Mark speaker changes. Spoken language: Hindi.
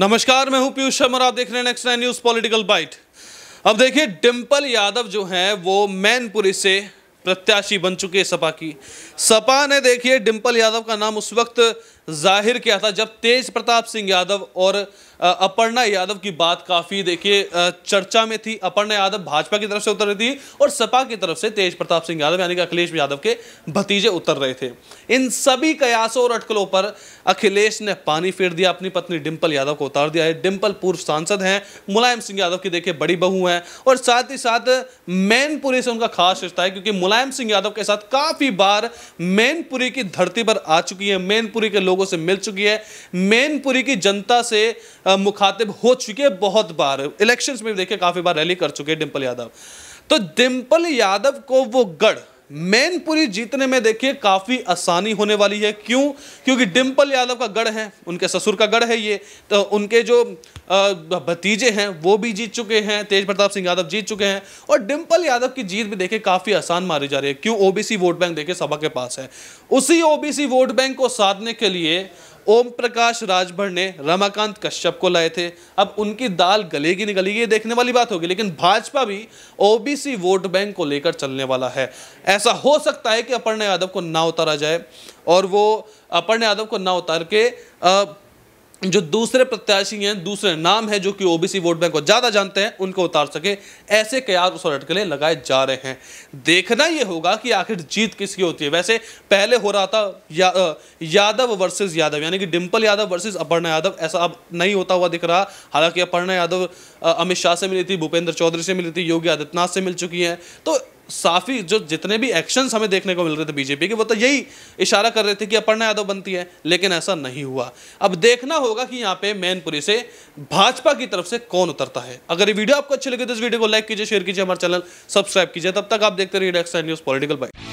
Speaker 1: नमस्कार मैं हूं पीयूष शर्मा आप देख रहे हैं next nine news political byte अब देखिए डिम्पल यादव जो हैं वो मैनपुरी से प्रत्याशी बन चुके हैं सपा की सपा ने देखिए डिम्पल यादव का नाम उस वक्त जाहिर किया था जब तेज प्रताप सिंह यादव और अपर्णा यादव की बात काफ़ी देखिए चर्चा में थी अपर्णा यादव भाजपा की तरफ से उतर रही थी और सपा की तरफ से तेज प्रताप सिंह यादव यानी कि अखिलेश यादव के भतीजे उतर रहे थे इन सभी कयासों और अटकलों पर अखिलेश ने पानी फेर दिया अपनी पत्नी डिंपल यादव को उतार दिया है डिम्पल पूर्व सांसद हैं मुलायम सिंह यादव की देखिए बड़ी बहू हैं और साथ ही साथ मैनपुरी से उनका खास रिश्ता है क्योंकि मुलायम सिंह यादव के साथ काफ़ी बार मैनपुरी की धरती पर आ चुकी है मैनपुरी के लोग लोगों से मिल चुकी है मेनपुरी की जनता से मुखातिब हो चुकी है बहुत बार इलेक्शंस में देखिए काफ़ी बार रैली कर चुके हैं डिम्पल यादव तो डिम्पल यादव को वो गढ़ मैनपुरी जीतने में देखिए काफ़ी आसानी होने वाली है क्यों क्योंकि डिम्पल यादव का गढ़ है उनके ससुर का गढ़ है ये तो उनके जो भतीजे हैं वो भी जीत चुके हैं तेज प्रताप सिंह यादव जीत चुके हैं और डिम्पल यादव की जीत भी देखिए काफ़ी आसान मारी जा रही है क्यों ओबीसी वोट बैंक देखिए सभा के पास है उसी ओबीसी वोट बैंक को साधने के लिए ओम प्रकाश राजभर ने रमाकांत कश्यप को लाए थे अब उनकी दाल गलेगी निकलेगी ये देखने वाली बात होगी लेकिन भाजपा भी ओबीसी वोट बैंक को लेकर चलने वाला है ऐसा हो सकता है कि अपर्णा यादव को ना उतारा जाए और वो अपर्णा यादव को ना उतार के आ, जो दूसरे प्रत्याशी हैं दूसरे नाम हैं जो कि ओबीसी वोट बैंक को ज़्यादा जानते हैं उनको उतार सके ऐसे कयास उस अटकले लगाए जा रहे हैं देखना ये होगा कि आखिर जीत किसकी होती है वैसे पहले हो रहा था या, यादव वर्सेस यादव यानी कि डिम्पल यादव वर्सेस अपर्णा यादव ऐसा अब नहीं होता हुआ दिख रहा हालांकि अपर्णा यादव अमित शाह से मिली थी भूपेंद्र चौधरी से मिली थी योगी आदित्यनाथ से मिल चुकी हैं तो साफी जो जितने भी एक्शन हमें देखने को मिल रहे थे बीजेपी के वो तो यही इशारा कर रहे थे कि अपर्णा यादव बनती है लेकिन ऐसा नहीं हुआ अब देखना होगा कि यहाँ पे मैनपुरी से भाजपा की तरफ से कौन उतरता है अगर ये वीडियो आपको अच्छी लगे तो इस वीडियो को लाइक कीजिए शेयर कीजिए हमारे चैनल सब्सक्राइब कीजिए तब तक आप देखते रहिए न्यूज़ पॉलिटिकल बाइक